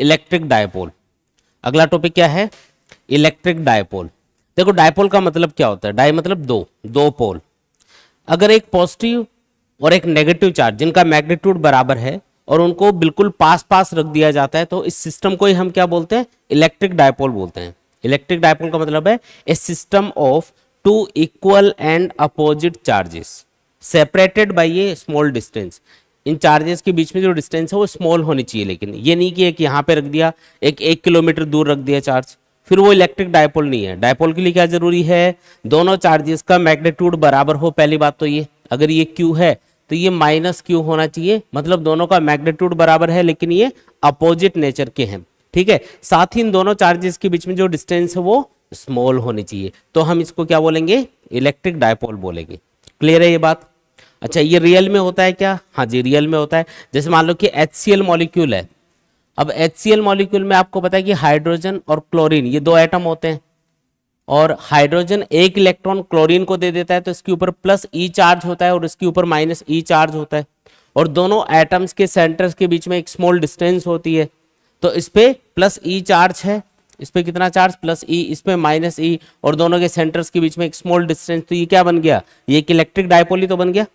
Electric dipole अगला topic क्या है इलेक्ट्रिक डायपोल देखो डायपोल का मतलब क्या होता है डाई मतलब दो दो पोल अगर एक पॉजिटिव और एक नेगेटिव चार्ज जिनका मैग्नीट्यूड बराबर है और उनको बिल्कुल पास पास रख दिया जाता है तो इस सिस्टम को ही हम क्या बोलते हैं इलेक्ट्रिक डायपोल बोलते हैं इलेक्ट्रिक डायपोल का मतलब है ए system of two equal and opposite charges separated by a small distance इन चार्जेस के बीच में जो डिस्टेंस है वो स्मॉल होनी चाहिए लेकिन ये नहीं कि एक यहाँ पे रख दिया एक एक किलोमीटर दूर रख दिया चार्ज फिर वो इलेक्ट्रिक डायपोल नहीं है डायपोल के लिए क्या जरूरी है दोनों चार्जेस का मैग्नेट्यूड बराबर हो पहली बात तो ये अगर ये क्यू है तो ये माइनस क्यू होना चाहिए मतलब दोनों का मैग्नेट्यूड बराबर है लेकिन ये अपोजिट नेचर के हैं ठीक है साथ ही इन दोनों चार्जेस के बीच में जो डिस्टेंस है वो स्मॉल होनी चाहिए तो हम इसको क्या बोलेंगे इलेक्ट्रिक डायपोल बोलेंगे क्लियर है ये बात अच्छा ये रियल में होता है क्या हाँ जी रियल में होता है जैसे मान लो कि एच सी एल मॉलिक्यूल है अब एच सी एल मॉलिक्यूल में आपको पता है कि हाइड्रोजन और क्लोरीन ये दो एटम होते हैं और हाइड्रोजन एक इलेक्ट्रॉन क्लोरीन को दे देता है तो इसके ऊपर प्लस ई चार्ज होता है और इसके ऊपर माइनस ई चार्ज होता है और दोनों एटम्स के सेंटर्स के बीच में एक स्मॉल डिस्टेंस होती है तो इस पर प्लस ई चार्ज है इस पर कितना चार्ज प्लस ई इस पर माइनस ई और दोनों के सेंटर्स के बीच में एक स्मॉल डिस्टेंस तो ये क्या बन गया ये एक इलेक्ट्रिक डायपोल ही तो बन गया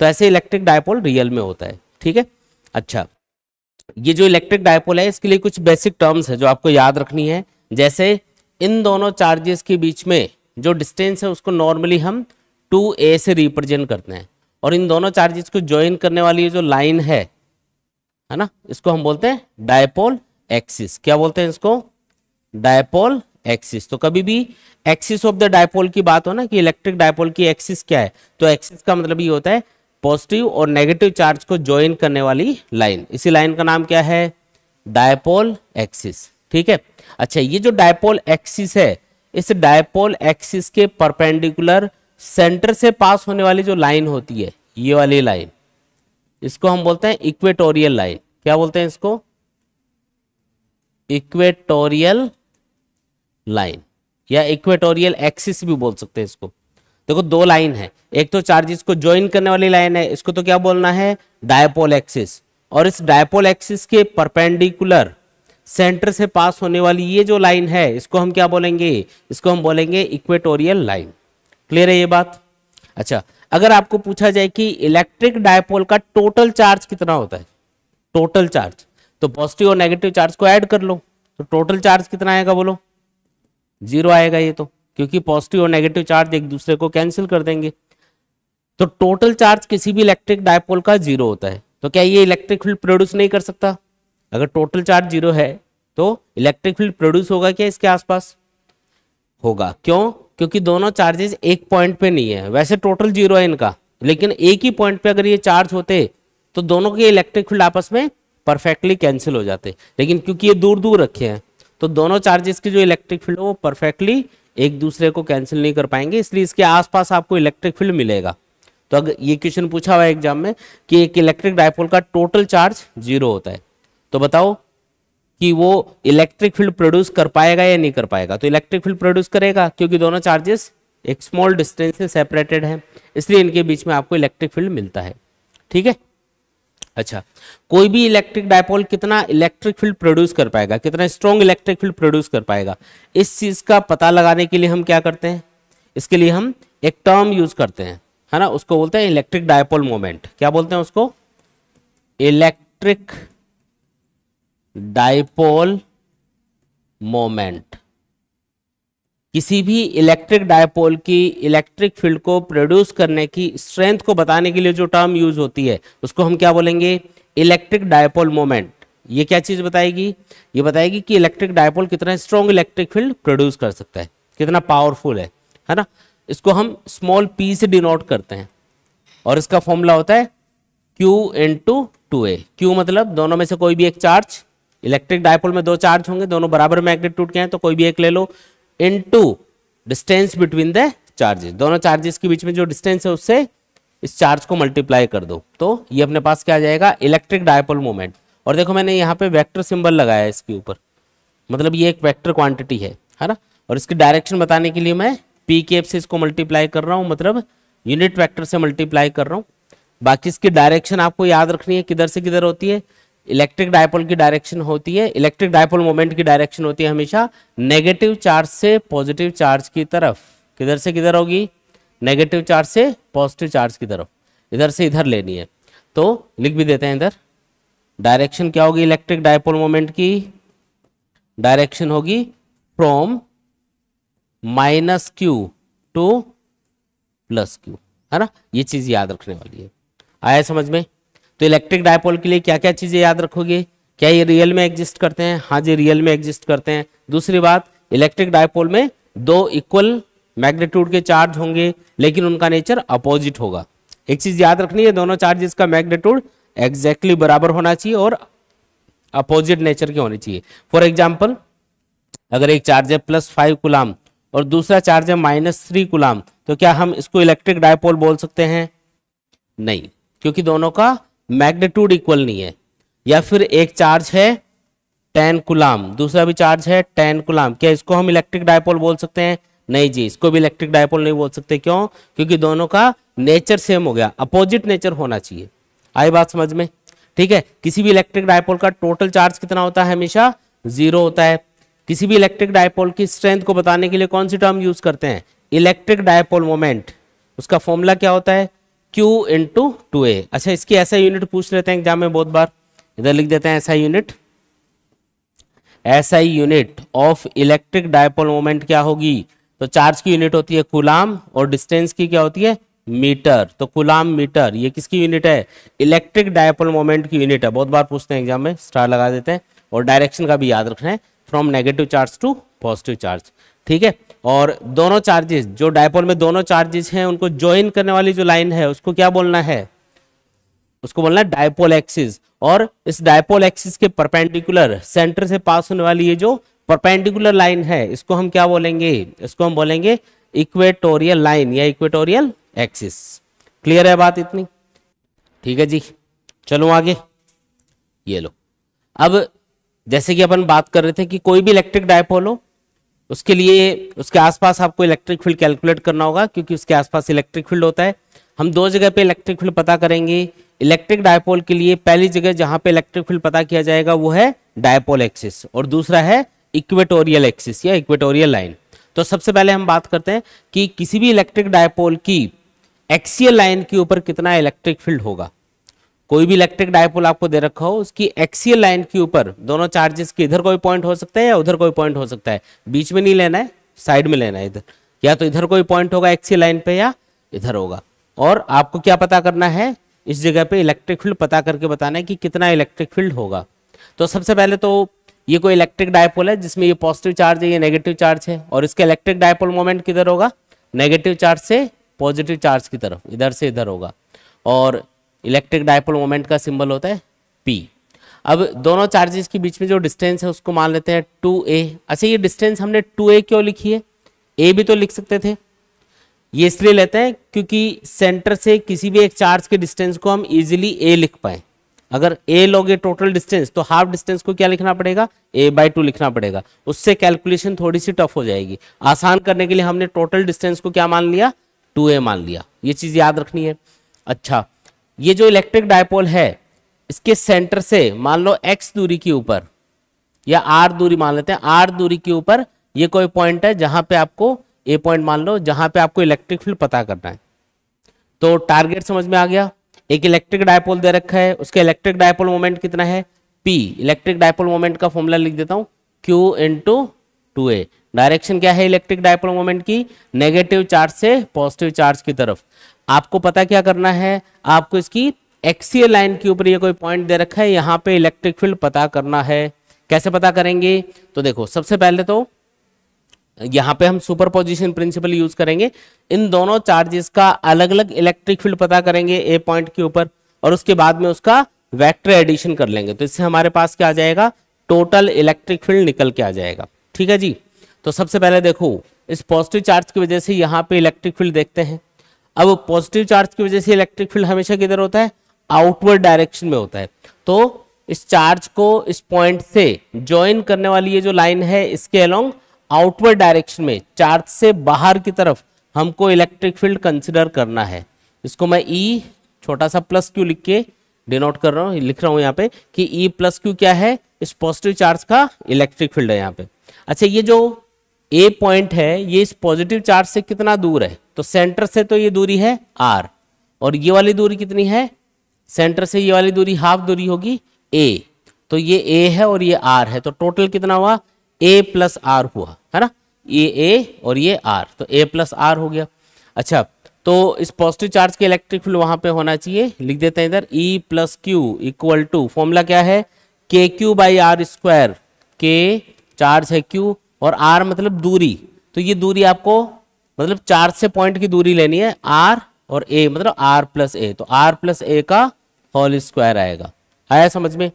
तो ऐसे इलेक्ट्रिक डायपोल रियल में होता है ठीक है अच्छा ये जो इलेक्ट्रिक डायपोल है इसके लिए कुछ बेसिक टर्म्स है जो आपको याद रखनी है जैसे इन दोनों चार्जेस के बीच में जो डिस्टेंस है उसको नॉर्मली हम टू ए से रिप्रेजेंट करते हैं और इन दोनों चार्जेस को ज्वाइन करने वाली जो लाइन है है ना इसको हम बोलते हैं डायपोल एक्सिस क्या बोलते हैं इसको डायपोल एक्सिस तो कभी भी एक्सिस ऑफ द डायपोल की बात हो ना कि इलेक्ट्रिक डायपोल की एक्सिस क्या है तो एक्सिस का मतलब ये होता है पॉजिटिव और नेगेटिव चार्ज को ज्वाइन करने वाली लाइन इसी लाइन का नाम क्या है डायपोल एक्सिस ठीक है अच्छा ये जो डायपोल एक्सिस है इस डायपोल एक्सिस के परपेंडिकुलर सेंटर से पास होने वाली जो लाइन होती है ये वाली लाइन इसको हम बोलते हैं इक्वेटोरियल लाइन क्या बोलते हैं इसको इक्वेटोरियल लाइन या इक्वेटोरियल एक्सिस भी बोल सकते हैं इसको देखो दो लाइन है एक तो चार्जेस को ज्वाइन करने वाली लाइन है इसको तो क्या बोलना है डायपोल एक्सिस और इस डायपोल एक्सिस के परपेंडिकुलर सेंटर से पास होने वाली ये जो लाइन है इसको हम क्या बोलेंगे इसको हम बोलेंगे इक्वेटोरियल लाइन क्लियर है ये बात अच्छा अगर आपको पूछा जाए कि इलेक्ट्रिक डायपोल का टोटल चार्ज कितना होता है टोटल चार्ज तो पॉजिटिव और नेगेटिव चार्ज को ऐड कर लो तो टोटल चार्ज कितना आएगा बोलो जीरो आएगा ये तो क्योंकि पॉजिटिव और नेगेटिव चार्ज एक दूसरे को कैंसिल कर देंगे तो टोटल चार्ज किसी भी इलेक्ट्रिक डायपोल का जीरो होता है तो क्या ये इलेक्ट्रिक फील्ड प्रोड्यूस नहीं कर सकता अगर टोटल चार्ज जीरो है तो इलेक्ट्रिक फील्ड प्रोड्यूस होगा क्या इसके आसपास होगा क्यों क्योंकि दोनों चार्जेस एक पॉइंट पे नहीं है वैसे टोटल जीरो है इनका लेकिन एक ही पॉइंट पे अगर ये चार्ज होते तो दोनों के इलेक्ट्रिक फील्ड आपस में परफेक्टली कैंसिल हो जाते लेकिन क्योंकि ये दूर दूर रखे हैं तो दोनों चार्जेस की जो इलेक्ट्रिक फील्ड है वो परफेक्टली एक दूसरे को कैंसिल नहीं कर पाएंगे इसलिए इसके आसपास आपको इलेक्ट्रिक फील्ड मिलेगा तो अगर ये क्वेश्चन पूछा हुआ है एग्जाम में कि एक इलेक्ट्रिक डायपोल का टोटल चार्ज जीरो होता है तो बताओ कि वो इलेक्ट्रिक फील्ड प्रोड्यूस कर पाएगा या नहीं कर पाएगा तो इलेक्ट्रिक फील्ड प्रोड्यूस करेगा क्योंकि दोनों चार्जेस एक स्मॉल डिस्टेंस से सेपरेटेड हैं इसलिए इनके बीच में आपको इलेक्ट्रिक फील्ड मिलता है ठीक है अच्छा कोई भी इलेक्ट्रिक डायपोल कितना इलेक्ट्रिक फील्ड प्रोड्यूस कर पाएगा कितना स्ट्रॉन्ग इलेक्ट्रिक फील्ड प्रोड्यूस कर पाएगा इस चीज का पता लगाने के लिए हम क्या करते हैं इसके लिए हम एक टर्म यूज करते हैं है ना उसको बोलते हैं इलेक्ट्रिक डायपोल मोमेंट क्या बोलते हैं उसको इलेक्ट्रिक डायपोल मोमेंट किसी भी इलेक्ट्रिक डायपोल की इलेक्ट्रिक फील्ड को प्रोड्यूस करने की स्ट्रेंथ को बताने के लिए जो टर्म यूज होती है उसको हम क्या बोलेंगे इलेक्ट्रिक डायपोल मोमेंट ये क्या चीज बताएगी ये बताएगी कि इलेक्ट्रिक डायपोल कितना स्ट्रॉन्ग इलेक्ट्रिक फील्ड प्रोड्यूस कर सकता है कितना पावरफुल है है ना इसको हम स्मॉल पी से डिनोट करते हैं और इसका फॉर्मूला होता है क्यू इन टू टू ए क्यू मतलब दोनों में से कोई भी एक चार्ज इलेक्ट्रिक डायपोल में दो चार्ज होंगे दोनों बराबर टूट के हैं तो कोई भी एक ले लो into distance between the charges दोनों चार्जेस के बीच में जो डिस्टेंस है उससे इस चार्ज को मल्टीप्लाई कर दो तो ये अपने पास क्या आ जाएगा इलेक्ट्रिक डायपोल मोमेंट और देखो मैंने यहाँ पे वेक्टर सिंबल लगाया है इसके ऊपर मतलब ये एक वेक्टर क्वांटिटी है है ना और इसकी डायरेक्शन बताने के लिए मैं पी के एफ से इसको मल्टीप्लाई कर रहा हूँ मतलब यूनिट वेक्टर से मल्टीप्लाई कर रहा हूँ बाकी इसकी डायरेक्शन आपको याद रखनी है किधर से किधर होती है इलेक्ट्रिक डायपोल की डायरेक्शन होती है इलेक्ट्रिक डायपोल मोमेंट की डायरेक्शन होती है हमेशा नेगेटिव चार्ज से पॉजिटिव चार्ज की तरफ किधर से किधर होगी नेगेटिव चार्ज से पॉजिटिव चार्ज की तरफ इधर से इधर लेनी है तो लिख भी देते हैं इधर डायरेक्शन क्या होगी इलेक्ट्रिक डायपोल मोमेंट की डायरेक्शन होगी from minus Q to plus Q है ना ये चीज याद रखने वाली है आया समझ में तो इलेक्ट्रिक डायपोल के लिए क्या क्या चीज़ें याद रखोगे क्या ये रियल में एग्जिस्ट करते हैं हाँ जी रियल में एग्जिस्ट करते हैं दूसरी बात इलेक्ट्रिक डायपोल में दो इक्वल मैग्नेट्यूड के चार्ज होंगे लेकिन उनका नेचर अपोजिट होगा एक चीज़ याद रखनी है दोनों चार्जेस का मैग्नेट्यूड एग्जैक्टली बराबर होना चाहिए और अपोजिट नेचर के होने चाहिए फॉर एग्जाम्पल अगर एक चार्ज है प्लस फाइव गुलाम और दूसरा चार्ज है माइनस थ्री गुलाम तो क्या हम इसको इलेक्ट्रिक डायपोल बोल सकते हैं नहीं क्योंकि दोनों का मैग्नेट्यूड इक्वल नहीं है या फिर एक चार्ज है टेन कुलाम दूसरा भी चार्ज है टेन कुलाम क्या इसको हम इलेक्ट्रिक डायपोल बोल सकते हैं नहीं जी इसको भी इलेक्ट्रिक डायपोल नहीं बोल सकते क्यों क्योंकि दोनों का नेचर सेम हो गया अपोजिट नेचर होना चाहिए आई बात समझ में ठीक है किसी भी इलेक्ट्रिक डायपोल का टोटल चार्ज कितना होता है हमेशा जीरो होता है किसी भी इलेक्ट्रिक डायपोल की स्ट्रेंथ को बताने के लिए कौन सी टर्म यूज करते हैं इलेक्ट्रिक डायपोल मोमेंट उसका फॉर्मूला क्या होता है क्यू इंटू टू ए अच्छा इसकी ऐसा यूनिट पूछ लेते हैं एग्जाम में बहुत बार इधर लिख देते हैं ऐसा यूनिट ऐसा unit of electric dipole moment क्या होगी तो चार्ज की यूनिट होती है कुलाम और डिस्टेंस की क्या होती है मीटर तो कुलाम मीटर ये किसकी यूनिट है इलेक्ट्रिक डायपोल मोमेंट की यूनिट है बहुत बार पूछते हैं एग्जाम में स्टार लगा देते हैं और डायरेक्शन का भी याद रखना है from negative charge to positive charge ठीक है और दोनों चार्जेस जो डायपोल में दोनों चार्जेस हैं उनको ज्वाइन करने वाली जो लाइन है उसको क्या बोलना है उसको बोलना है डायपोल एक्सिस और इस डायपोल एक्सिस के परपेंडिकुलर सेंटर से पास होने वाली ये जो परपेंडिकुलर लाइन है इसको हम क्या बोलेंगे इसको हम बोलेंगे इक्वेटोरियल लाइन या इक्वेटोरियल एक्सिस क्लियर है बात इतनी ठीक है जी चलो आगे ये लो अब जैसे कि अपन बात कर रहे थे कि कोई भी इलेक्ट्रिक डायपोल हो उसके लिए उसके आसपास आपको इलेक्ट्रिक फील्ड कैलकुलेट करना होगा क्योंकि उसके आसपास इलेक्ट्रिक फील्ड होता है हम दो जगह पे इलेक्ट्रिक फील्ड पता करेंगे इलेक्ट्रिक डायपोल के लिए पहली जगह जहां पे इलेक्ट्रिक फील्ड पता किया जाएगा वो है डायपोल एक्सिस और दूसरा है इक्वेटोरियल एक्सिस या इक्वेटोरियल लाइन तो सबसे पहले हम बात करते हैं कि किसी भी इलेक्ट्रिक डायपोल की एक्सियल लाइन के ऊपर कितना इलेक्ट्रिक फील्ड होगा कोई भी इलेक्ट्रिक डायपोल आपको दे रखा हो उसकी एक्सियल लाइन के ऊपर दोनों चार्जेस के इधर कोई पॉइंट हो सकता है या उधर कोई पॉइंट हो सकता है बीच में नहीं लेना है साइड में लेना है इधर या तो इधर कोई पॉइंट होगा एक्सियल लाइन पे या इधर होगा और आपको क्या पता करना है इस जगह पे इलेक्ट्रिक फील्ड पता करके बताना है कि कितना इलेक्ट्रिक फील्ड होगा तो सबसे पहले तो ये कोई इलेक्ट्रिक डायपोल है जिसमें ये पॉजिटिव चार्ज है ये नेगेटिव चार्ज है और इसका इलेक्ट्रिक डायपोल मोमेंट किधर होगा नेगेटिव चार्ज से पॉजिटिव चार्ज की तरफ इधर से इधर होगा और इलेक्ट्रिक डायपोल मोमेंट का सिंबल होता है पी अब दोनों चार्जेस के बीच में जो डिस्टेंस है उसको मान लेते हैं टू ए अच्छा ये डिस्टेंस हमने टू ए क्यों लिखी है ए भी तो लिख सकते थे ये इसलिए लेते हैं क्योंकि सेंटर से किसी भी एक चार्ज के डिस्टेंस को हम इजिली ए लिख पाए अगर ए लोगे टोटल डिस्टेंस तो हाफ डिस्टेंस को क्या लिखना पड़ेगा ए बाई टू लिखना पड़ेगा उससे कैलकुलेशन थोड़ी सी टफ हो जाएगी आसान करने के लिए हमने टोटल डिस्टेंस को क्या मान लिया टू ए मान लिया ये चीज याद रखनी है अच्छा ये जो इलेक्ट्रिक डायपोल है इसके सेंटर से मान लो एक्स दूरी के ऊपर या आर दूरी मान लेते हैं आर दूरी के ऊपर ये कोई पॉइंट है जहां पे आपको ए पॉइंट मान लो जहां पे आपको इलेक्ट्रिक फील्ड पता करना है तो टारगेट समझ में आ गया एक इलेक्ट्रिक डायपोल दे रखा है उसके इलेक्ट्रिक डायपोल मोमेंट कितना है पी इलेक्ट्रिक डायपोल मोमेंट का फॉर्मूला लिख देता हूं Q into two A direction क्या है इलेक्ट्रिक डायपोल मोमेंट की नेगेटिव चार्ज से पॉजिटिव चार्ज की तरफ आपको पता क्या करना है आपको इसकी एक्सी लाइन के ऊपर ये कोई पॉइंट दे रखा है यहाँ पे इलेक्ट्रिक फील्ड पता करना है कैसे पता करेंगे तो देखो सबसे पहले तो यहाँ पे हम सुपर पोजिशन प्रिंसिपल यूज करेंगे इन दोनों चार्जेस का अलग अलग इलेक्ट्रिक फील्ड पता करेंगे ए पॉइंट के ऊपर और उसके बाद में उसका वैक्टर एडिशन कर लेंगे तो इससे हमारे पास क्या आ जाएगा टोटल इलेक्ट्रिक फील्ड निकल के आ जाएगा ठीक है जी तो सबसे पहले देखो इस पॉजिटिव चार्ज की वजह से यहाँ पे इलेक्ट्रिक फील्ड देखते हैं अब पॉजिटिव चार्ज की वजह से इलेक्ट्रिक फील्ड हमेशा किधर होता है आउटवर्ड डायरेक्शन में होता है तो इस चार्ज को इस पॉइंट से ज्वाइन करने वाली ये जो लाइन है इसके अलोंग आउटवर्ड डायरेक्शन में चार्ज से बाहर की तरफ हमको इलेक्ट्रिक फील्ड कंसिडर करना है इसको मैं ई e, छोटा सा प्लस क्यू लिख के डिनोट कर रहा हूँ लिख रहा हूँ यहाँ पे कि ई प्लस क्यू क्या है इस पॉजिटिव चार्ज का इलेक्ट्रिक फील्ड है यहाँ पे अच्छा ये जो ए पॉइंट है ये इस पॉजिटिव चार्ज से कितना दूर है तो सेंटर से तो ये दूरी है आर और ये वाली दूरी कितनी है सेंटर से ये वाली दूरी हाफ दूरी होगी ए तो ये ए है और ये आर है तो टोटल कितना हुआ ए प्लस आर हुआ है ना ये ए और ये आर तो ए प्लस आर हो गया अच्छा तो इस पॉजिटिव चार्ज के इलेक्ट्रिक फील्ड वहां पे होना चाहिए लिख देते हैं इधर E plus Q equal to formula क्या है K Q by R square के चार्ज है क्यू और आर मतलब दूरी तो ये दूरी आपको मतलब चार से पॉइंट की दूरी लेनी है आर और ए मतलब आर प्लस ए तो आर प्लस ए का होल स्क्वायर आएगा आया समझ में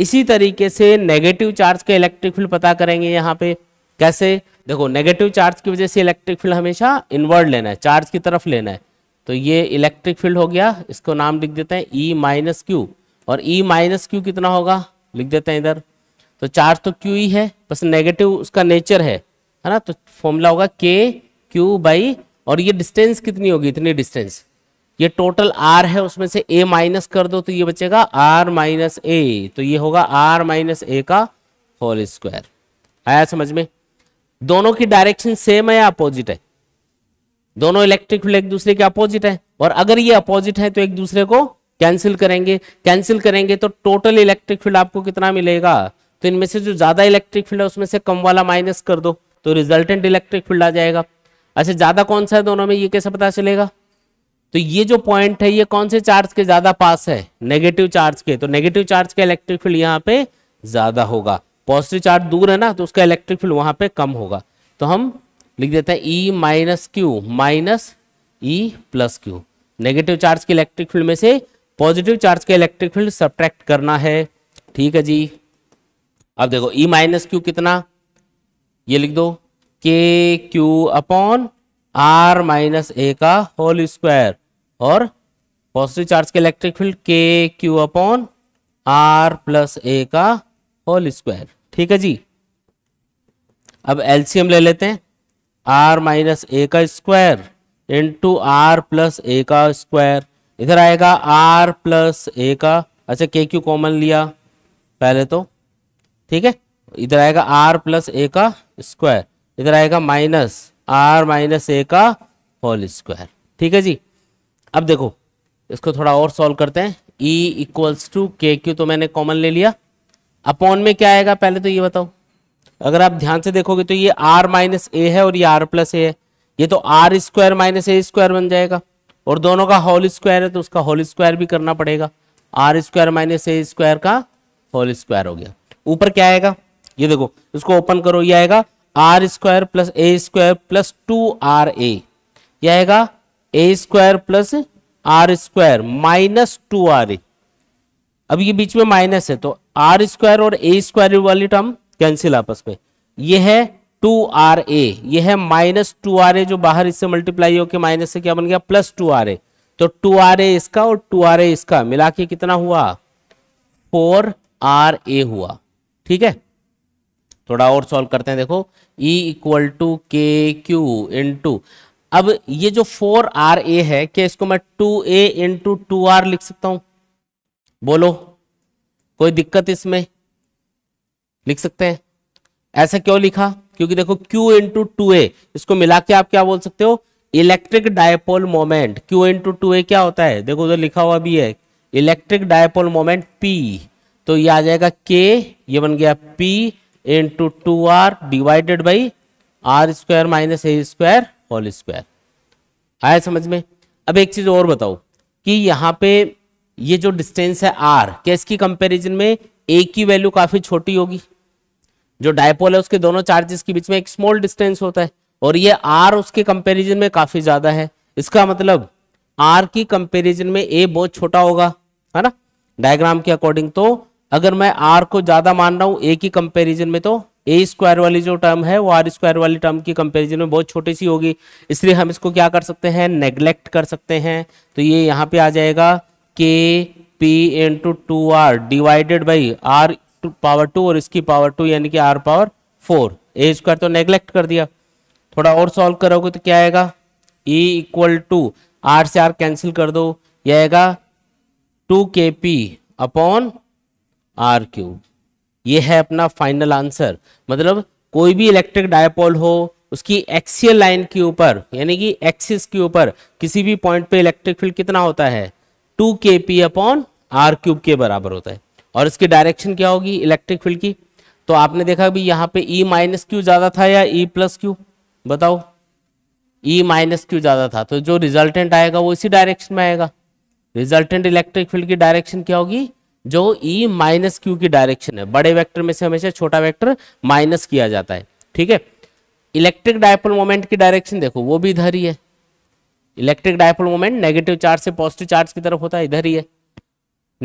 इसी तरीके से नेगेटिव चार्ज का इलेक्ट्रिक फील्ड पता करेंगे यहाँ पे कैसे देखो नेगेटिव चार्ज की वजह से इलेक्ट्रिक फील्ड हमेशा इन्वर्ट लेना है चार्ज की तरफ लेना है तो ये इलेक्ट्रिक फील्ड हो गया इसको नाम लिख देते हैं ई माइनस क्यू और ई माइनस क्यू कितना होगा लिख देते हैं इधर तो चार्ज तो क्यू ही है बस नेगेटिव उसका नेचर है है ना तो फॉर्मूला होगा के क्यू बाई और ये डिस्टेंस कितनी होगी इतनी डिस्टेंस ये टोटल आर है उसमें से ए माइनस कर दो तो ये बचेगा आर माइनस ए तो ये होगा आर माइनस ए का होल स्क्वायर आया समझ में दोनों की डायरेक्शन सेम है या अपोजिट है दोनों इलेक्ट्रिक फील्ड एक दूसरे के अपोजिट है और अगर ये अपोजिट है तो एक दूसरे को कैंसिल करेंगे कैंसिल करेंगे तो टोटल इलेक्ट्रिक फील्ड आपको कितना मिलेगा तो इनमें से जो ज्यादा इलेक्ट्रिक फील्ड है उसमें से कम वाला माइनस कर दो तो रिजल्टेंट इलेक्ट्रिक फील्ड आ जाएगा अच्छा ज्यादा कौन सा है दोनों में ये कैसे पता चलेगा तो ये जो पॉइंट है ये कौन से चार्ज के ज्यादा पास है नेगेटिव चार्ज के तो नेगेटिव चार्ज का इलेक्ट्रिक फील्ड यहाँ पे ज्यादा होगा पॉजिटिव चार्ज दूर है ना तो उसका इलेक्ट्रिक फील्ड वहां पे कम होगा तो हम लिख देते हैं E minus Q minus E plus Q negative charge के इलेक्ट्रिक फील्ड में से पॉजिटिव चार्ज के इलेक्ट्रिक फील्ड सब्ट्रैक्ट करना है ठीक है जी अब देखो ई माइनस क्यू कितना ये लिख दो K Q upon R minus A का होल स्क्वायर और पॉजिटिव चार्ज के electric field K Q upon R plus A का होल स्क्वायर ठीक है जी अब एलसीएम ले लेते हैं आर माइनस ए का square into R plus A का स्क्वायर इधर आएगा आर प्लस ए का अच्छा के क्यू कॉमन लिया पहले तो ठीक है इधर आएगा आर प्लस ए का स्क्वायर इधर आएगा माइनस आर माइनस ए का होल स्क्वायर ठीक है जी अब देखो इसको थोड़ा और सॉल्व करते हैं E equals to K Q तो मैंने कॉमन ले लिया अपॉन में क्या आएगा पहले तो ये बताओ अगर आप ध्यान से देखोगे तो ये आर माइनस ए है और ये आर प्लस ए है ये तो R square minus A square बन जाएगा और दोनों का होल स्क्वायर है तो उसका होल स्क्वायर भी करना पड़ेगा R square minus A square का होल स्क्वायर हो गया ऊपर क्या आएगा ये देखो इसको ओपन करो ये आएगा R square plus A square plus two R A यह आएगा A square plus R square minus two R A अब ये बीच में माइनस है तो आर स्क्वायर और ए स्क्वायर वाली टर्म कैंसिल आपस में ये है टू आर ए ये है माइनस टू आर ए जो बाहर इससे मल्टीप्लाई होकर माइनस से क्या बन गया प्लस टू आर ए तो टू आर ए इसका और टू आर ए इसका मिला के कितना हुआ फोर आर ए हुआ ठीक है थोड़ा और सॉल्व करते हैं देखो E equal to K Q into अब ये जो फोर आर ए है क्या इसको मैं two A into R लिख सकता हूं बोलो कोई दिक्कत इसमें लिख सकते हैं ऐसा क्यों लिखा क्योंकि देखो Q इंटू टू ए इसको मिला के आप क्या बोल सकते हो electric dipole moment Q into two ए क्या होता है देखो उधर लिखा हुआ भी है इलेक्ट्रिक डायपोल मोमेंट P तो ये आ जाएगा के ये बन गया P into two R divided by R square minus A square whole square आया समझ में अब एक चीज और बताओ कि यहाँ पे ये जो डिस्टेंस है आर क्या इसकी कंपेरिजन में ए की वैल्यू काफी छोटी होगी जो डायपोल है उसके दोनों चार्जेस के बीच में एक स्मॉल डिस्टेंस होता है और ये आर उसके कंपेरिजन में काफी ज्यादा है इसका मतलब आर की कंपेरिजन में ए बहुत छोटा होगा है ना डायग्राम के अकॉर्डिंग तो अगर मैं आर को ज्यादा मान रहा हूं ए की कंपेरिजन में तो ए स्क्वायर वाली जो टर्म है वो आर स्क्वायर वाली टर्म की कंपेरिजन में बहुत छोटी सी होगी इसलिए हम इसको क्या कर सकते हैं नेग्लेक्ट कर सकते हैं तो ये यहाँ पे आ जाएगा K P into two R divided by R power two और इसकी पावर टू यानी कि R power four A square तो नेग्लेक्ट कर दिया थोड़ा और सॉल्व करोगे तो क्या आएगा ई इक्वल टू आर से आर कैंसिल कर दो यह आएगा टू के पी अपॉन आर क्यूब ये है अपना फाइनल आंसर मतलब कोई भी इलेक्ट्रिक डायपोल हो उसकी एक्सियल लाइन के ऊपर यानी कि एक्सिस के ऊपर किसी भी पॉइंट पे इलेक्ट्रिक फील्ड कितना होता है टू के पी अपॉन आर क्यूब के बराबर होता है और इसकी डायरेक्शन क्या होगी इलेक्ट्रिक फील्ड की तो आपने देखा भी यहाँ पे ई e माइनस क्यू ज़्यादा था या ई प्लस क्यू बताओ ई e माइनस क्यू ज़्यादा था तो जो रिजल्टेंट आएगा वो इसी डायरेक्शन में आएगा रिजल्टेंट इलेक्ट्रिक फील्ड की डायरेक्शन क्या होगी जो ई माइनस क्यू की डायरेक्शन है बड़े वेक्टर में से हमेशा छोटा वेक्टर माइनस किया जाता है ठीक है इलेक्ट्रिक डायपोल मोमेंट की डायरेक्शन देखो वो भी इधर ही है electric dipole moment negative charge से पॉजिटिव चार्ज की तरफ होता है इधर ही है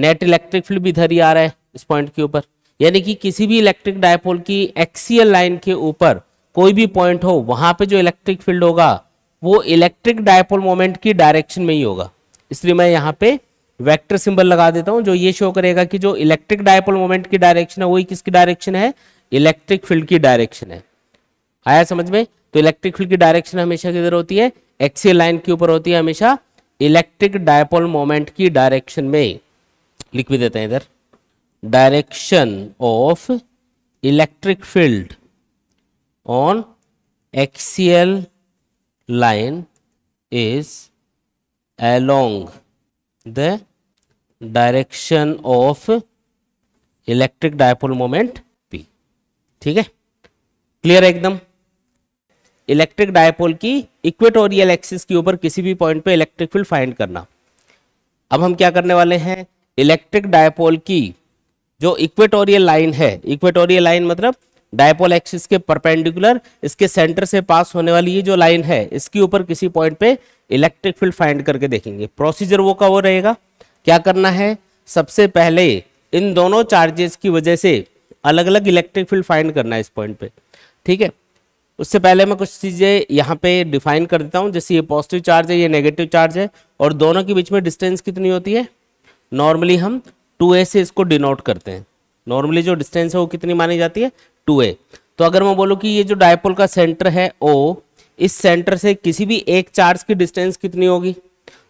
नेट इलेक्ट्रिक फील्ड भी इधर ही आ रहा है इस पॉइंट के ऊपर यानी कि किसी भी इलेक्ट्रिक डायपोल की एक्सियल लाइन के ऊपर कोई भी पॉइंट हो वहां पे जो इलेक्ट्रिक फील्ड होगा वो इलेक्ट्रिक डायपोल मोमेंट की डायरेक्शन में ही होगा इसलिए मैं यहाँ पे वेक्टर सिंबल लगा देता हूं जो ये शो करेगा कि जो इलेक्ट्रिक डायपोल मोमेंट की डायरेक्शन है वही किसकी डायरेक्शन है इलेक्ट्रिक फील्ड की डायरेक्शन है आया समझ में तो इलेक्ट्रिक फील्ड की डायरेक्शन हमेशा किधर होती है एक्सी लाइन के ऊपर होती है हमेशा इलेक्ट्रिक डायपोल मोमेंट की डायरेक्शन में लिख भी देते हैं इधर direction of electric field on axial line is along the direction of electric dipole moment P ठीक है क्लियर एकदम इलेक्ट्रिक डायपोल की इक्वेटोरियल एक्सिस के ऊपर किसी भी पॉइंट पे इलेक्ट्रिक फील्ड फाइंड करना अब हम क्या करने वाले हैं इलेक्ट्रिक डायपोल की जो इक्वेटोरियल लाइन है इक्वेटोरियल लाइन मतलब डायपोल एक्सिस के परपेंडिकुलर इसके सेंटर से पास होने वाली ये जो लाइन है इसके ऊपर किसी पॉइंट पे इलेक्ट्रिक फील्ड फाइंड करके देखेंगे प्रोसीजर वो का वो रहेगा क्या करना है सबसे पहले इन दोनों चार्जेस की वजह से अलग अलग इलेक्ट्रिक फील्ड फाइंड करना है इस पॉइंट पे ठीक है उससे पहले मैं कुछ चीज़ें यहाँ पे डिफाइन कर देता हूँ जैसे ये पॉजिटिव चार्ज है ये नेगेटिव चार्ज है और दोनों के बीच में डिस्टेंस कितनी होती है नॉर्मली हम टू ए से इसको डिनोट करते हैं नॉर्मली जो डिस्टेंस है वो कितनी मानी जाती है टू ए तो अगर मैं बोलूँ कि ये जो डायपोल का सेंटर है ओ इस सेंटर से किसी भी एक चार्ज की डिस्टेंस कितनी होगी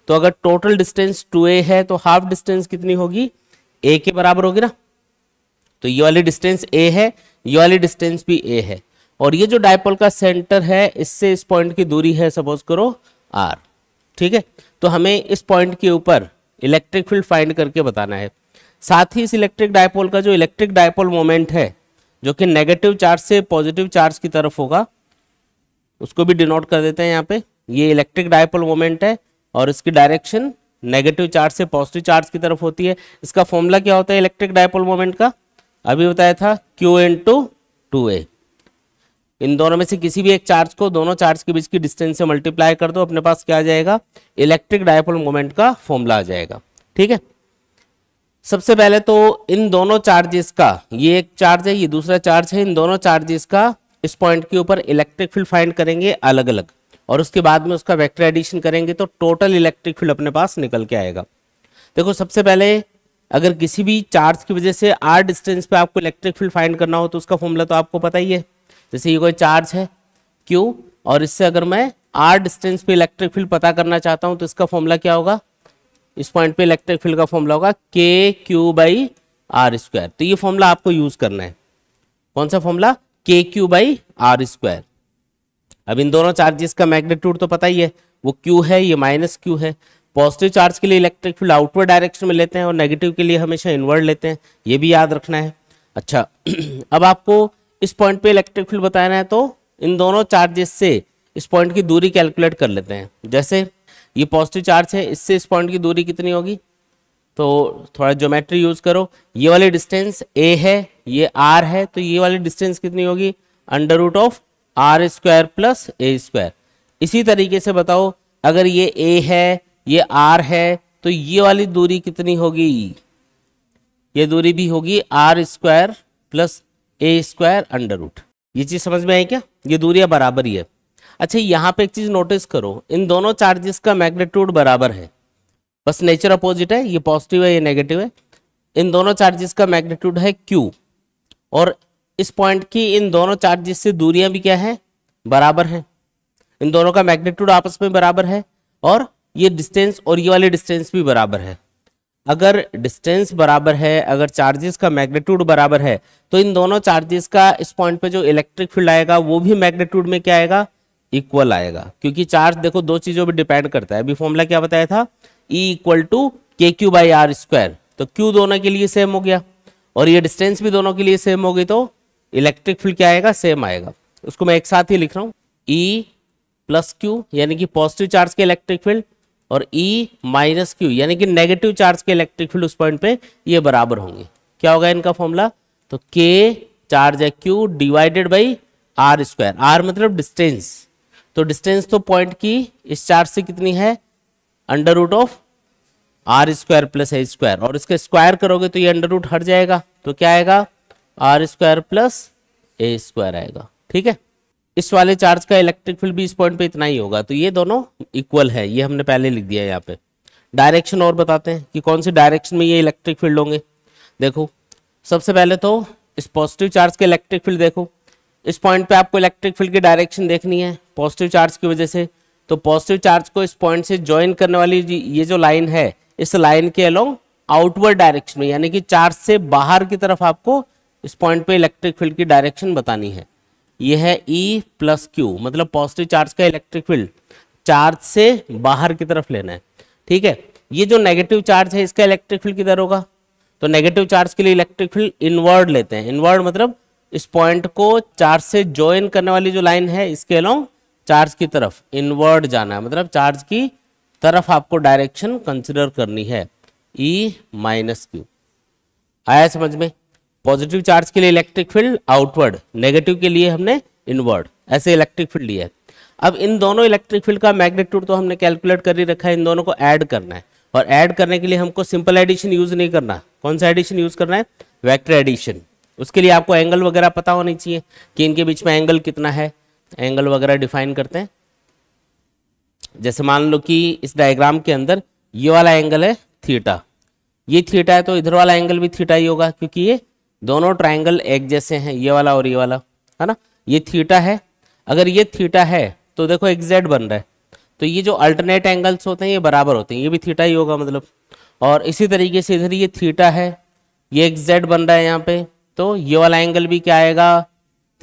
तो अगर टोटल डिस्टेंस टू ए है तो हाफ डिस्टेंस कितनी होगी ए के बराबर होगी ना तो ये वाली डिस्टेंस ए है ये वाली डिस्टेंस भी ए है और ये जो डायपोल का सेंटर है इससे इस पॉइंट की दूरी है सपोज करो आर ठीक है तो हमें इस पॉइंट के ऊपर इलेक्ट्रिक फील्ड फाइंड करके बताना है साथ ही इस इलेक्ट्रिक डायपोल का जो इलेक्ट्रिक डायपोल मोमेंट है जो कि नेगेटिव चार्ज से पॉजिटिव चार्ज की तरफ होगा उसको भी डिनोट कर देते हैं यहाँ पे ये इलेक्ट्रिक डायपोल मोमेंट है और इसकी डायरेक्शन नेगेटिव चार्ज से पॉजिटिव चार्ज की तरफ होती है इसका फॉर्मूला क्या होता है इलेक्ट्रिक डायपोल मोमेंट का अभी बताया था Q and two two A इन दोनों में से किसी भी एक चार्ज को दोनों चार्ज के बीच की डिस्टेंस से मल्टीप्लाई कर दो अपने पास क्या आ जाएगा इलेक्ट्रिक डायपोल मोमेंट का फॉर्मूला आ जाएगा ठीक है सबसे पहले तो इन दोनों चार्जेस का ये एक चार्ज है ये दूसरा चार्ज है इन दोनों चार्जेस का इस पॉइंट के ऊपर इलेक्ट्रिक फील्ड फाइंड करेंगे अलग अलग और उसके बाद में उसका वेक्टर एडिशन करेंगे तो टोटल इलेक्ट्रिक फील्ड अपने पास निकल के आएगा देखो सबसे पहले अगर किसी भी चार्ज की वजह से आर डिस्टेंस पे आपको इलेक्ट्रिक फील्ड फाइंड करना हो तो उसका फॉर्मूला तो आपको पता ही है जैसे ये कोई चार्ज है क्यू और इससे अगर मैं आर डिस्टेंस पे इलेक्ट्रिक फील्ड पता करना चाहता हूँ तो इसका फॉर्मूला क्या होगा इस पॉइंट पे इलेक्ट्रिक फील्ड का फॉर्मूला होगा के क्यू बाई आर स्क्वायर तो ये फॉर्मूला आपको यूज करना है कौन सा फॉर्मूला के क्यू बाई आर स्क्वायर अब इन दोनों चार्जेस का मैग्नेट्यूड तो पता ही है वो क्यू है ये माइनस क्यू है पॉजिटिव चार्ज के लिए इलेक्ट्रिक फील्ड आउटवर्ड डायरेक्शन में लेते हैं और नेगेटिव के लिए हमेशा इनवर्ड लेते हैं ये भी याद रखना है अच्छा अब आपको इस पॉइंट पे इलेक्ट्रिक फील्ड बताना है तो इन दोनों चार्जेस से इस पॉइंट की दूरी कैलकुलेट कर लेते हैं जैसे ये पॉजिटिव चार्ज है इससे इस पॉइंट की दूरी कितनी होगी तो थोड़ा ज्योमेट्री यूज करो ये वाली डिस्टेंस ए है ये आर है तो ये वाली डिस्टेंस कितनी होगी under root of R square plus A square इसी तरीके से बताओ अगर ये ए है ये आर है तो ये वाली दूरी कितनी होगी ये दूरी भी होगी R square plus A square under root ये चीज समझ में आई क्या ये दूरियां बराबर ही है अच्छा यहां पे एक चीज नोटिस करो इन दोनों चार्जेस का मैग्नेट्यूड बराबर है बस नेचर अपोजिट है ये पॉजिटिव है ये नेगेटिव है इन दोनों चार्जेस का मैग्नेट्यूड है क्यू और इस पॉइंट की इन दोनों चार्जेस से दूरियां भी क्या है बराबर हैं इन दोनों का मैग्नीट्यूड आपस में बराबर है और ये डिस्टेंस और ये वाले डिस्टेंस भी बराबर है अगर डिस्टेंस बराबर है अगर चार्जेस का मैग्नीट्यूड बराबर है तो इन दोनों चार्जेस का इस पॉइंट पे जो इलेक्ट्रिक फील्ड आएगा वो भी मैग्नीट्यूड में क्या आएगा इक्वल आएगा क्योंकि चार्ज देखो दो चीजों पर डिपेंड करता है अभी फॉर्मूला क्या बताया था E equal to K Q by R square तो क्यू दोनों के लिए सेम हो गया और ये डिस्टेंस भी दोनों के लिए सेम होगी तो इलेक्ट्रिक फील्ड क्या आएगा सेम आएगा उसको मैं एक साथ ही लिख रहा हूँ ई प्लस क्यू यानी कि पॉजिटिव चार्ज के इलेक्ट्रिक फील्ड और ई माइनस क्यू यानी कि नेगेटिव चार्ज के इलेक्ट्रिक फील्ड उस पॉइंट पे ये बराबर होंगे क्या होगा इनका फॉर्मूला तो के चार्ज है Q divided by R square R मतलब डिस्टेंस तो डिस्टेंस तो पॉइंट की इस चार्ज से कितनी है under root of R square plus A square और इसका स्क्वायर करोगे तो ये अंडर रूट हट जाएगा तो क्या आएगा R square plus A square आएगा ठीक है इस वाले चार्ज का इलेक्ट्रिक फील्ड भी इस पॉइंट पे इतना ही होगा तो ये दोनों इक्वल है ये हमने पहले लिख दिया यहाँ पे डायरेक्शन और बताते हैं कि कौन सी डायरेक्शन में ये इलेक्ट्रिक फील्ड होंगे देखो सबसे पहले तो इस पॉजिटिव चार्ज के इलेक्ट्रिक फील्ड देखो इस पॉइंट पे आपको इलेक्ट्रिक फील्ड की डायरेक्शन देखनी है पॉजिटिव चार्ज की वजह से तो पॉजिटिव चार्ज को इस पॉइंट से ज्वाइन करने वाली ये जो लाइन है इस लाइन के अलोंग आउटवर्ड डायरेक्शन में यानी कि चार्ज से बाहर की तरफ आपको इस पॉइंट पे इलेक्ट्रिक फील्ड की डायरेक्शन बतानी है यह है ई प्लस क्यू मतलब पॉजिटिव चार्ज का इलेक्ट्रिक फील्ड चार्ज से बाहर की तरफ लेना है ठीक है ये जो नेगेटिव चार्ज है इसका इलेक्ट्रिक फील्ड किधर होगा तो नेगेटिव चार्ज के लिए इलेक्ट्रिक फील्ड इनवर्ड लेते हैं इनवर्ड मतलब इस पॉइंट को चार्ज से ज्वाइन करने वाली जो लाइन है इसके अलॉन्ग चार्ज की तरफ इनवर्ड जाना है मतलब चार्ज की तरफ आपको डायरेक्शन कंसिडर करनी है ई माइनस क्यू आया समझ में पॉजिटिव चार्ज के लिए इलेक्ट्रिक फील्ड आउटवर्ड नेगेटिव के लिए हमने इनवर्ड ऐसे इलेक्ट्रिक फील्ड लिया है अब इन दोनों इलेक्ट्रिक फील्ड का मैग्नेट्यूड तो हमने कैलकुलेट कर ही रखा है इन दोनों को ऐड करना है और ऐड करने के लिए हमको सिंपल एडिशन यूज नहीं करना कौन सा एडिशन यूज करना है वैक्टर एडिशन उसके लिए आपको एंगल वगैरह पता होनी चाहिए कि इनके बीच में एंगल कितना है एंगल वगैरह डिफाइन करते हैं जैसे मान लो कि इस डायग्राम के अंदर ये वाला एंगल है थीटा ये थीटा है तो इधर वाला एंगल भी थीटा ही होगा क्योंकि ये दोनों ट्राइंगल एक जैसे हैं ये वाला और ये वाला है ना ये थीटा है अगर ये थीटा है तो देखो एग्जैक्ट बन रहा है तो ये जो अल्टरनेट एंगल्स होते हैं ये बराबर होते हैं ये भी थीटा ही होगा मतलब और इसी तरीके से इधर ये थीटा है ये एग्जैक्ट बन रहा है यहाँ पे तो ये वाला एंगल भी क्या आएगा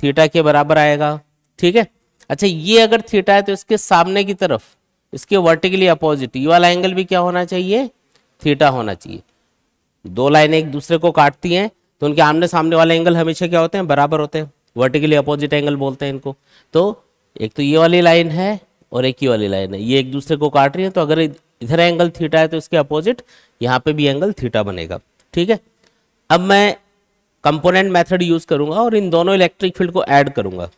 थीटा के बराबर आएगा ठीक है अच्छा ये अगर थीटा है तो इसके सामने की तरफ इसके वर्टिकली अपोजिट ये वाला एंगल भी क्या होना चाहिए थीटा होना चाहिए दो लाइनें एक दूसरे को काटती हैं तो उनके आमने सामने वाले एंगल हमेशा क्या होते हैं बराबर होते हैं वर्टिकली अपोजिट एंगल बोलते हैं इनको तो एक तो ये वाली लाइन है और एक ये वाली लाइन है ये एक दूसरे को काट रही है तो अगर इधर एंगल थीटा है तो इसके अपोजिट यहाँ पे भी एंगल थीटा बनेगा ठीक है अब मैं कंपोनेंट मेथड यूज करूंगा और इन दोनों इलेक्ट्रिक फील्ड को ऐड करूंगा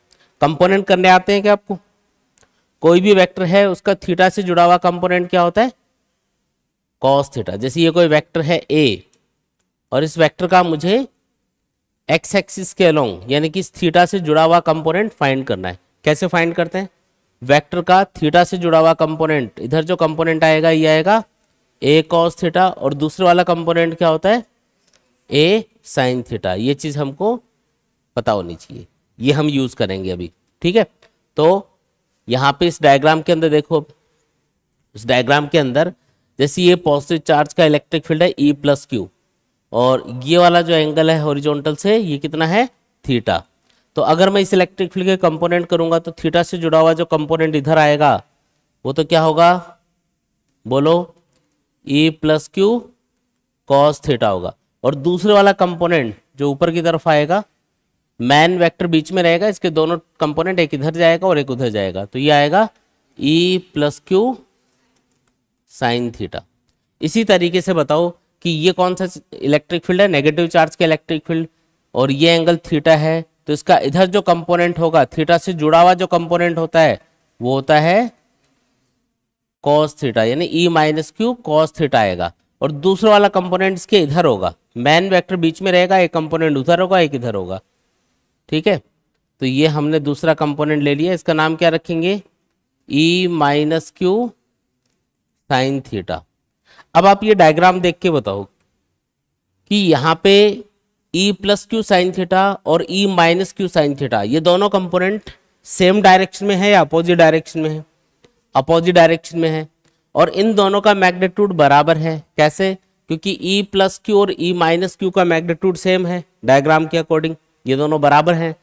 कंपोनेंट करने आते हैं क्या आपको कोई भी वेक्टर है उसका थीटा से जुड़ा हुआ कंपोनेंट क्या होता है कॉस थीटा जैसे ये कोई वेक्टर है ए और इस वेक्टर का मुझे एक्स एक्सिस के अलोंग यानी कि थीटा से जुड़ा हुआ कंपोनेंट फाइंड करना है कैसे फाइंड करते हैं वेक्टर का थीटा से जुड़ा हुआ कंपोनेंट इधर जो कंपोनेंट आएगा ये आएगा ए कॉस थीटा और दूसरे वाला कंपोनेंट क्या होता है ए साइन थीटा ये चीज़ हमको पता होनी चाहिए ये हम यूज़ करेंगे अभी ठीक है तो यहाँ पे इस डायग्राम के अंदर देखो इस डायग्राम के अंदर जैसे ये पॉजिटिव चार्ज का इलेक्ट्रिक फील्ड है ई प्लस क्यू और ये वाला जो एंगल है हॉरिजॉन्टल से ये कितना है थीटा तो अगर मैं इस इलेक्ट्रिक फील्ड के कंपोनेंट करूंगा तो थीटा से जुड़ा हुआ जो कंपोनेंट इधर आएगा वो तो क्या होगा बोलो E plus Q cos theta होगा और दूसरे वाला कंपोनेंट जो ऊपर की तरफ आएगा मैन वेक्टर बीच में रहेगा इसके दोनों कंपोनेंट एक इधर जाएगा और एक उधर जाएगा तो ये आएगा E plus Q sine theta इसी तरीके से बताओ कि ये कौन सा इलेक्ट्रिक फील्ड है नेगेटिव चार्ज का इलेक्ट्रिक फील्ड और ये एंगल थीटा है तो इसका इधर जो कंपोनेंट होगा थीटा से जुड़ा हुआ जो कंपोनेंट होता है वो होता है कॉस थीटा यानी E minus Q cos theta आएगा और दूसरा वाला कंपोनेंट इसके इधर होगा मैन वेक्टर बीच में रहेगा एक कंपोनेंट उधर होगा एक इधर होगा ठीक है तो ये हमने दूसरा कंपोनेंट ले लिया इसका नाम क्या रखेंगे E minus Q sine theta अब आप ये डायग्राम देख के बताओ कि यहाँ पे E plus Q sine theta और E minus Q sine theta ये दोनों कंपोनेंट सेम डायरेक्शन में है या अपोजिट डायरेक्शन में है अपोजिट डायरेक्शन में है और इन दोनों का मैग्नेट्यूड बराबर है कैसे क्योंकि ई प्लस क्यू और ई माइनस क्यू का मैग्नेट्यूड सेम है डायग्राम के अकॉर्डिंग ये दोनों बराबर हैं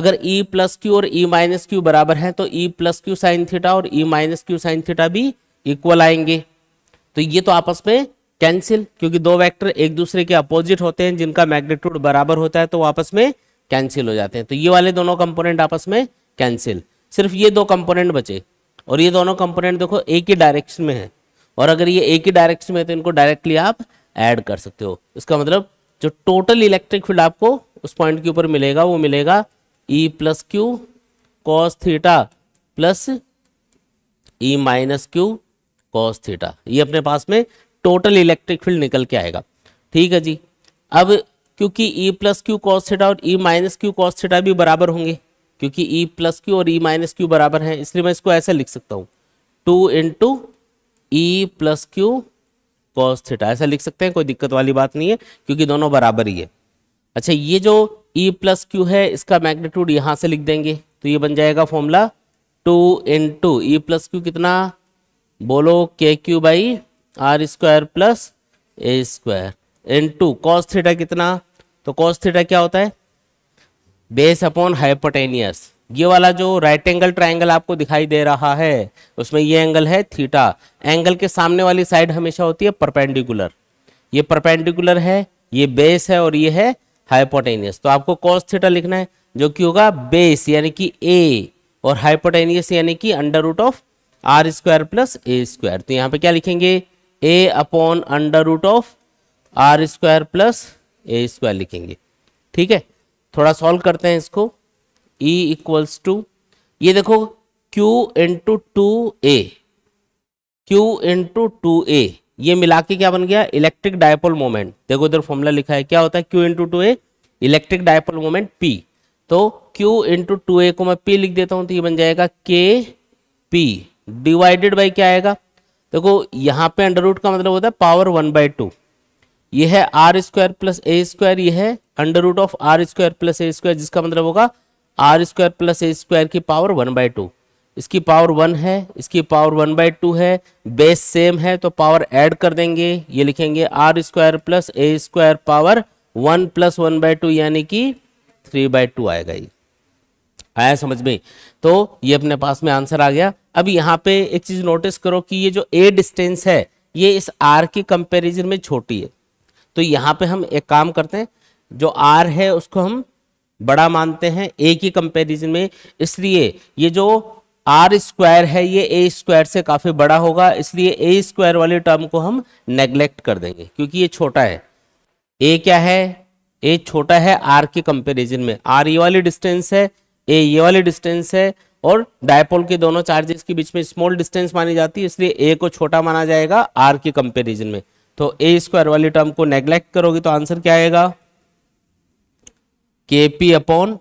अगर ई प्लस क्यू और ई माइनस क्यू बराबर हैं तो E plus Q sine theta और E minus Q sine theta भी इक्वल आएंगे तो ये तो आपस में कैंसिल क्योंकि दो वेक्टर एक दूसरे के अपोजिट होते हैं जिनका मैग्नेट्यूड बराबर होता है तो आपस में कैंसिल हो जाते हैं तो ये वाले दोनों कंपोनेंट आपस में कैंसिल सिर्फ ये दो कंपोनेंट बचे और ये दोनों कंपोनेंट देखो एक ही डायरेक्शन में है और अगर ये एक ही डायरेक्शन में है तो इनको डायरेक्टली आप ऐड कर सकते हो इसका मतलब जो टोटल इलेक्ट्रिक फील्ड आपको उस पॉइंट के ऊपर मिलेगा वो मिलेगा E plus Q cos theta plus E minus Q cos theta ये अपने पास में टोटल इलेक्ट्रिक फील्ड निकल के आएगा ठीक है जी अब क्योंकि E plus Q cos theta और E minus Q cos theta भी बराबर होंगे क्योंकि ई प्लस क्यू और ई माइनस क्यू बराबर हैं इसलिए मैं इसको ऐसे लिख सकता हूँ two into E plus Q cos theta ऐसा लिख सकते हैं कोई दिक्कत वाली बात नहीं है क्योंकि दोनों बराबर ही है अच्छा ये जो ई प्लस क्यू है इसका मैग्नीट्यूड यहाँ से लिख देंगे तो ये बन जाएगा formula two into E plus Q कितना बोलो K Q by R square plus A square into cos theta कितना तो कॉस थीटा क्या होता है बेस अपॉन हाइपोटेनियस ये वाला जो राइट एंगल ट्राइंगल आपको दिखाई दे रहा है उसमें ये एंगल है थीटा एंगल के सामने वाली साइड हमेशा होती है परपेंडिकुलर ये परपेंडिकुलर है ये बेस है और ये है हाइपोटेनियस तो आपको कॉस थीटा लिखना है जो कि होगा बेस यानी कि ए और हाइपोटेनियस यानी कि under root of R square plus A square तो यहां पे क्या लिखेंगे A upon under root of R square plus A square लिखेंगे ठीक है थोड़ा सॉल्व करते हैं इसको ई इक्वल्स टू ये देखो Q into two A Q into two A ये मिला के क्या बन गया इलेक्ट्रिक डायपोल मोमेंट देखो इधर फॉर्मूला लिखा है क्या होता है Q into two A electric dipole moment P तो क्यू इंटू टू ए को मैं पी लिख देता हूं तो ये बन जाएगा के पी डिवाइडेड बाई क्या आएगा देखो यहाँ पे अंडर रूट का मतलब होता है पावर वन बाई टू ये है R square plus A square यह है under root of R square plus A square जिसका मतलब होगा R square plus A square की पावर वन बाई टू इसकी पावर वन है इसकी पावर वन बाई टू है बेस सेम है तो पावर ऐड कर देंगे ये लिखेंगे R square plus A square power one plus one by two यानी कि थ्री बाई टू आएगा ये आया समझ में तो ये अपने पास में आंसर आ गया अब यहाँ पे एक चीज नोटिस करो कि ये जो ए डिस्टेंस है ये इस आर के कंपेरिजन में छोटी है तो यहाँ पे हम एक काम करते हैं जो आर है उसको हम बड़ा मानते हैं ए की कंपेरिजन में इसलिए ये जो आर स्क्वायर है ये ए स्क्वायर से काफ़ी बड़ा होगा इसलिए ए स्क्वायर वाले टर्म को हम नेग्लेक्ट कर देंगे क्योंकि ये छोटा है ए क्या है ए छोटा है आर के कंपेरिजन में आर ये वाली डिस्टेंस है ये ये वाली डिस्टेंस है और डायपोल के दोनों चार्जेस के बीच में स्मॉल डिस्टेंस मानी जाती है इसलिए ए को छोटा माना जाएगा आर के कंपेरिजन में तो ए स्क्वायर वाली टर्म को नेग्लेक्ट करोगे तो आंसर क्या आएगा के पी अपॉन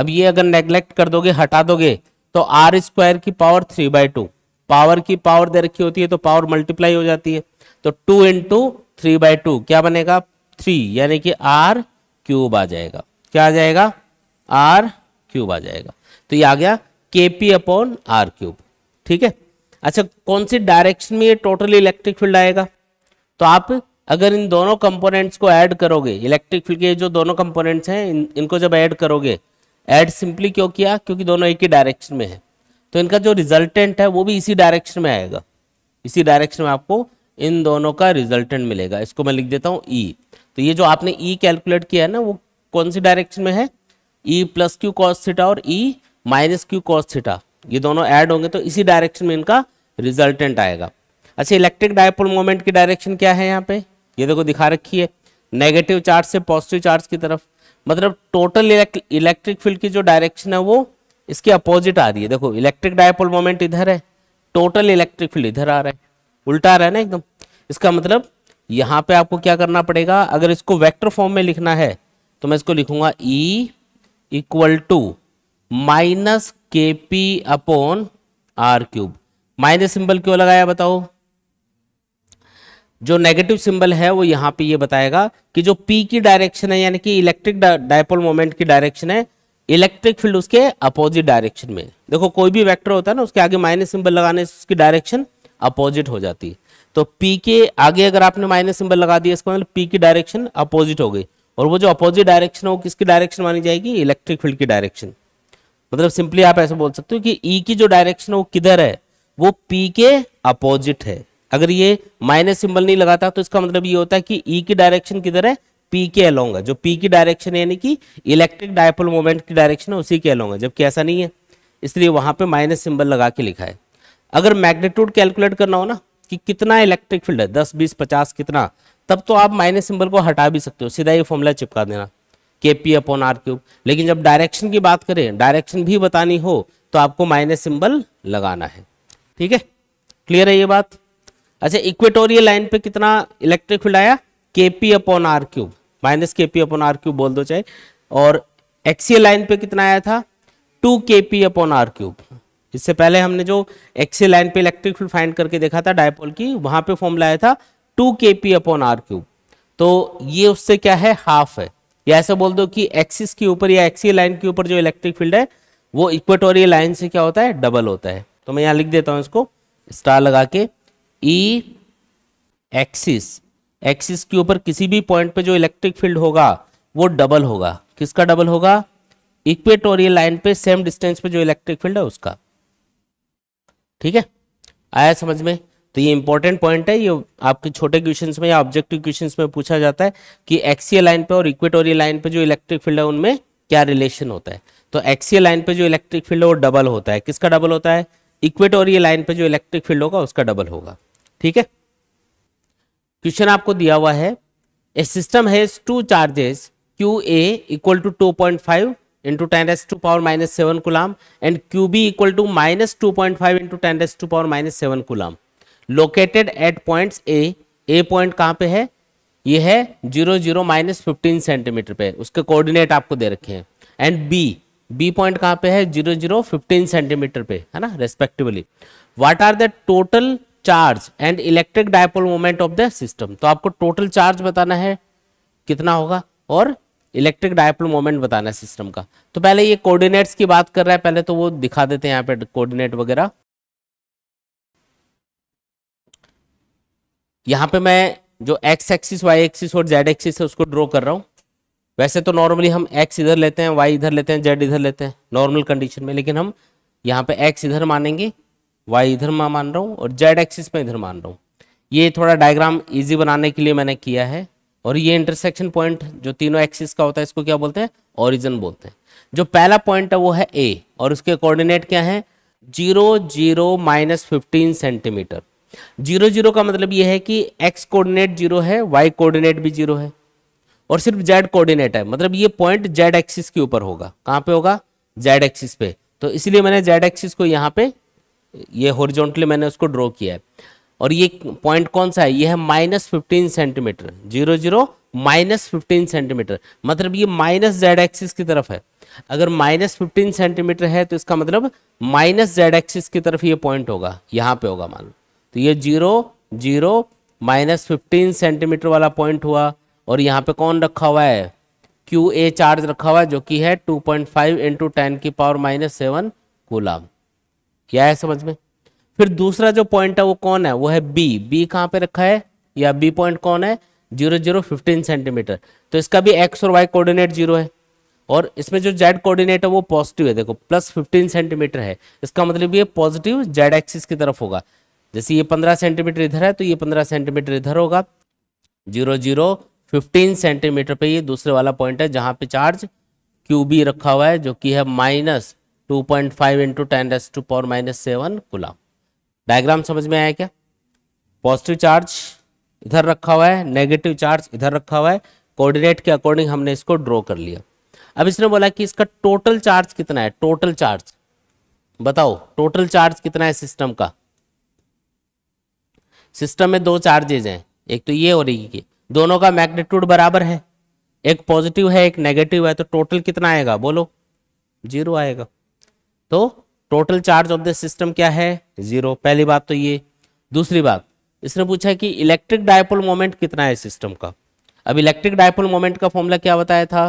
अब ये अगर नेग्लेक्ट कर दोगे हटा दोगे तो आर स्क्वायर की power three by two power की पावर दे रखी होती है तो पावर मल्टीप्लाई हो जाती है तो two into three by two क्या बनेगा थ्री यानी कि आर क्यूब आ जाएगा क्या आ जाएगा आर क्यूब आ जाएगा तो ये आ गया के पी अपॉन आर क्यूब ठीक है अच्छा कौन सी डायरेक्शन में ये टोटल इलेक्ट्रिक फील्ड आएगा तो आप अगर इन दोनों कंपोनेंट्स को ऐड करोगे इलेक्ट्रिक फील्ड के जो दोनों कंपोनेंट्स हैं इन, इनको जब ऐड करोगे ऐड सिंपली क्यों किया क्योंकि दोनों एक ही डायरेक्शन में है तो इनका जो रिजल्टेंट है वो भी इसी डायरेक्शन में आएगा इसी डायरेक्शन में आपको इन दोनों का रिजल्टेंट मिलेगा इसको मैं लिख देता हूँ ई e. तो ये जो आपने ई e कैलकुलेट किया है ना वो कौन सी डायरेक्शन में है E plus Q cos theta और E minus Q cos theta ये दोनों ऐड होंगे तो इसी डायरेक्शन में इनका रिजल्टेंट आएगा अच्छा इलेक्ट्रिक डायपोल मोमेंट की डायरेक्शन क्या है यहाँ पे ये देखो दिखा रखी है नेगेटिव चार्ज से पॉजिटिव चार्ज की तरफ मतलब टोटल इलेक्ट्रिक फील्ड की जो डायरेक्शन है वो इसके अपोजिट आ रही है देखो इलेक्ट्रिक डायपोल मोमेंट इधर है टोटल इलेक्ट्रिक फील्ड इधर आ रहा है उल्टा आ रहा है ना एकदम इसका मतलब यहाँ पे आपको क्या करना पड़ेगा अगर इसको वेक्टर फॉर्म में लिखना है तो मैं इसको लिखूंगा E e equal to minus K P upon R cube minus symbol क्यों लगाया बताओ जो नेगेटिव सिंबल है वो यहां पे ये बताएगा कि जो पी की डायरेक्शन है यानी कि इलेक्ट्रिक डायपोल मोमेंट की डायरेक्शन है इलेक्ट्रिक फील्ड उसके अपोजिट डायरेक्शन में देखो कोई भी वेक्टर होता है ना उसके आगे माइनस सिंबल लगाने से उसकी डायरेक्शन अपोजिट हो जाती है तो पी के आगे अगर आपने माइनस सिंबल लगा दिया इसका मतलब पी की डायरेक्शन अपोजिट हो गई और वो जो अपोजिट डायरेक्शन है वो किसकी डायरेक्शन मानी जाएगी इलेक्ट्रिक फील्ड की डायरेक्शन मतलब सिंपली आप ऐसे बोल सकते हो कि ई e की जो डायरेक्शन है वो किधर है वो पी के अपोजिट है अगर ये माइनस सिंबल नहीं लगाता तो इसका मतलब ये होता है कि ई e की डायरेक्शन किधर है पी के अलोंग है जो पी की डायरेक्शन यानी कि इलेक्ट्रिक डायपोल मोमेंट की डायरेक्शन है उसी के अलोंग है जबकि ऐसा नहीं है इसलिए वहां पे माइनस सिंबल लगा के लिखा है अगर मैग्नेट्यूड कैलकुलेट करना हो ना कि कितना इलेक्ट्रिक फील्ड है दस बीस पचास कितना तब तो आप माइनस सिंबल को हटा भी सकते हो सीधा ये फॉर्मूला चिपका देना के पी अपॉन आर क्यूब लेकिन जब डायरेक्शन की बात करें डायरेक्शन भी बतानी हो तो आपको माइनस सिंबल लगाना है ठीक है क्लियर है ये बात अच्छा इक्वेटोरियल लाइन पे कितना इलेक्ट्रिक फील्ड आया K P upon R cube minus K P upon R cube बोल दो चाहे और एक्सियल लाइन पे कितना आया था टू के पी अपॉन आर क्यूब इससे पहले हमने जो एक्सियल लाइन पे इलेक्ट्रिक फील्ड फाइंड करके देखा था डायपोल की वहां पे फॉर्मूला आया था टू के पी अपॉन आर क्यूब तो ये उससे क्या है हाफ है या ऐसे बोल दो कि एक्सिस के ऊपर या एक्सी लाइन के ऊपर जो इलेक्ट्रिक फील्ड है वो इक्वेटोरियल लाइन से क्या होता है डबल होता है तो मैं यहां लिख देता हूं इसको स्टार लगा के ई एक्सिस एक्सिस के ऊपर किसी भी पॉइंट पे जो इलेक्ट्रिक फील्ड होगा वो डबल होगा किसका डबल होगा इक्वेटोरियल लाइन पे सेम डिस्टेंस पे जो इलेक्ट्रिक फील्ड है उसका ठीक है आया समझ में तो ये इंपॉर्टेंट पॉइंट है ये आपके छोटे क्वेश्चन में या ऑब्जेक्टिव क्वेश्चन में पूछा जाता है कि एक्सीय लाइन पे और इक्वेटोरियल लाइन पे जो इलेक्ट्रिक फील्ड है उनमें क्या रिलेशन होता है तो एक्सीय लाइन पे जो इलेक्ट्रिक फील्ड है वो डबल होता है किसका डबल होता है इक्वेटोरियल लाइन पे जो इलेक्ट्रिक फील्ड होगा उसका डबल होगा ठीक है क्वेश्चन आपको दिया हुआ है ए system has two charges Q A equal to two point five into ten S to power minus seven coulomb and Q B equal to minus two point five into ten S to power minus seven coulomb located at points A A point कहाँ पे है ये है zero zero minus fifteen centimetre पे उसके coordinate आपको दे रखे हैं एंड बी बी पॉइंट कहाँ पे है जीरो जीरो फिफ्टीन सेंटीमीटर पे है ना respectively what are the total charge and electric dipole moment of the system तो आपको टोटल चार्ज बताना है कितना होगा और इलेक्ट्रिक डायपोल मोमेंट बताना है सिस्टम का तो पहले ये कोऑर्डिनेट्स की बात कर रहा है पहले तो वो दिखा देते हैं यहाँ पे कोऑर्डिनेट वगैरह यहाँ पे मैं जो एक्स एक्सिस वाई एक्सिस और जेड एक्सिस है उसको ड्रॉ कर रहा हूँ वैसे तो नॉर्मली हम एक्स इधर लेते हैं वाई इधर लेते हैं जेड इधर लेते हैं नॉर्मल कंडीशन में लेकिन हम यहाँ पे एक्स इधर मानेंगे वाई इधर मैं मान रहा हूँ और जेड एक्सिस में इधर मान रहा हूँ ये थोड़ा डायग्राम इजी बनाने के लिए मैंने किया है और ये इंटरसेक्शन पॉइंट जो तीनों एक्सिस का होता है इसको क्या बोलते हैं ओरिजिन बोलते हैं जो पहला पॉइंट है वो है ए और उसके कोऑर्डिनेट क्या है zero zero minus fifteen centimetre zero zero का मतलब यह है कि एक्स कोऑर्डिनेट जीरो है वाई कोऑर्डिनेट भी जीरो है और सिर्फ जेड कोऑर्डिनेट है मतलब ये पॉइंट जेड एक्सिस के ऊपर होगा कहां पे होगा जेड एक्सिस पे तो इसलिए मैंने जेड एक्सिस को यहां पे ये हॉरिजॉन्टली मैंने उसको ड्रॉ किया है और ये पॉइंट कौन सा है ये है minus fifteen centimetre zero zero minus fifteen centimetre मतलब ये माइनस जेड एक्सिस की तरफ है अगर माइनस फिफ्टीन सेंटीमीटर है तो इसका मतलब माइनस जेड एक्सिस की तरफ ये पॉइंट होगा यहां पे होगा मान लो तो ये zero zero minus fifteen centimetre वाला पॉइंट हुआ और यहाँ पे कौन रखा हुआ है क्यू ए चार्ज रखा हुआ है जो कि है two point five into ten की पावर माइनस सेवन गुलाम क्या है समझ में फिर दूसरा जो पॉइंट है वो कौन है वो है बी बी कहाँ पे रखा है या बी पॉइंट कौन है जीरो जीरो फिफ्टीन सेंटीमीटर तो इसका भी एक्स और वाई कोऑर्डिनेट जीरो है और इसमें जो जेड कोऑर्डिनेट है वो पॉजिटिव है देखो प्लस फिफ्टीन सेंटीमीटर है इसका मतलब ये पॉजिटिव जेड एक्सिस की तरफ होगा जैसे ये पंद्रह सेंटीमीटर इधर है तो ये पंद्रह सेंटीमीटर इधर होगा जीरो जीरो फिफ्टीन सेंटीमीटर पे ये दूसरे वाला पॉइंट है जहां पे चार्ज क्यू बी रखा हुआ है जो कि है minus two point five into ten S to power minus seven coulomb diagram समझ में आया क्या पॉजिटिव चार्ज इधर रखा हुआ है नेगेटिव चार्ज इधर रखा हुआ है कोऑर्डिनेट के अकॉर्डिंग हमने इसको ड्रॉ कर लिया अब इसने बोला कि इसका टोटल चार्ज कितना है टोटल चार्ज बताओ टोटल चार्ज कितना है सिस्टम का सिस्टम में दो चार्जेज हैं एक तो ये और ये दोनों का मैग्नेट्यूड बराबर है एक पॉजिटिव है एक नेगेटिव है तो टोटल कितना आएगा बोलो जीरो आएगा तो total charge of the system क्या है जीरो पहली बात तो ये दूसरी बात इसने पूछा कि इलेक्ट्रिक डायपोल मोमेंट कितना है सिस्टम का अब इलेक्ट्रिक डायपोल मोमेंट का फॉर्मूला क्या बताया था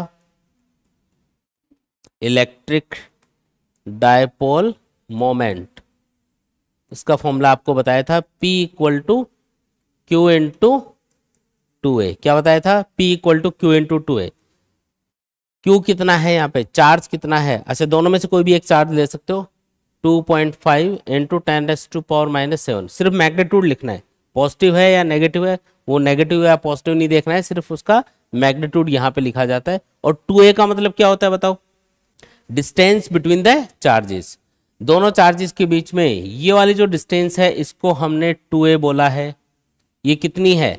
इलेक्ट्रिक डायपोल मोमेंट इसका फॉर्मूला आपको बताया था P equal to q into ए क्या बताया था P equal to q into A q कितना है यहाँ पे चार्ज कितना है ऐसे अच्छा, दोनों में से कोई भी एक चार्ज ले सकते हो 2.5 point five into ten S to power minus seven सिर्फ मैग्नेट्यूड लिखना है पॉजिटिव है या नेगेटिव है वो नेगेटिव या पॉजिटिव नहीं देखना है सिर्फ उसका मैग्नेट्यूड यहाँ पे लिखा जाता है और टू ए का मतलब क्या होता है बताओ डिस्टेंस बिटवीन द चार्जेस दोनों चार्जेस के बीच में ये वाली जो डिस्टेंस है इसको हमने टू ए बोला है ये कितनी है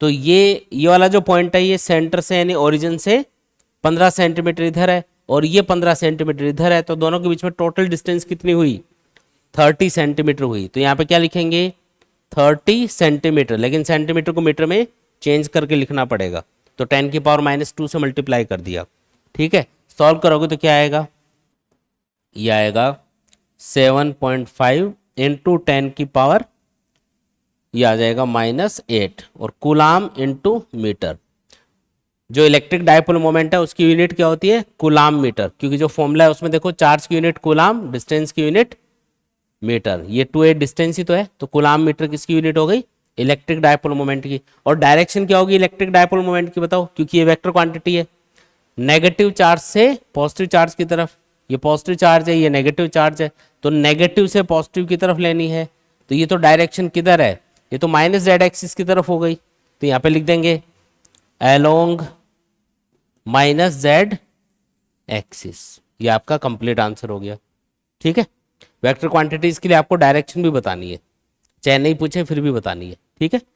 तो ये ये वाला जो पॉइंट है ये सेंटर से यानी ओरिजिन से पंद्रह सेंटीमीटर इधर है और ये पंद्रह सेंटीमीटर इधर है तो दोनों के बीच में टोटल डिस्टेंस कितनी हुई थर्टी सेंटीमीटर हुई तो यहाँ पे क्या लिखेंगे थर्टी सेंटीमीटर लेकिन सेंटीमीटर को मीटर में चेंज करके लिखना पड़ेगा तो टेन की पावर माइनस टू से मल्टीप्लाई कर दिया ठीक है सॉल्व करोगे तो क्या आएगा ये आएगा seven point five into ten की पावर यह आ जाएगा माइनस एट और कुलाम इंटू मीटर जो इलेक्ट्रिक डायपोल मोमेंट है उसकी यूनिट क्या होती है कुलाम मीटर क्योंकि जो फॉर्मूला है उसमें देखो चार्ज की यूनिट कुलाम डिस्टेंस की यूनिट मीटर ये टू एट डिस्टेंस ही तो है तो कुलाम मीटर किसकी यूनिट हो गई इलेक्ट्रिक डायपोल मोमेंट की और डायरेक्शन क्या होगी इलेक्ट्रिक डायपोल मोमेंट की बताओ क्योंकि ये वेक्टर क्वांटिटी है नेगेटिव चार्ज से पॉजिटिव चार्ज की तरफ ये पॉजिटिव चार्ज है ये नेगेटिव चार्ज है तो नेगेटिव से पॉजिटिव की तरफ लेनी है तो ये तो डायरेक्शन किधर है ये तो माइनस जेड एक्सिस की तरफ हो गई तो यहां पे लिख देंगे एलोंग माइनस जेड एक्सिस ये आपका कंप्लीट आंसर हो गया ठीक है वेक्टर क्वांटिटीज के लिए आपको डायरेक्शन भी बतानी है चाहे नहीं पूछे फिर भी बतानी है ठीक है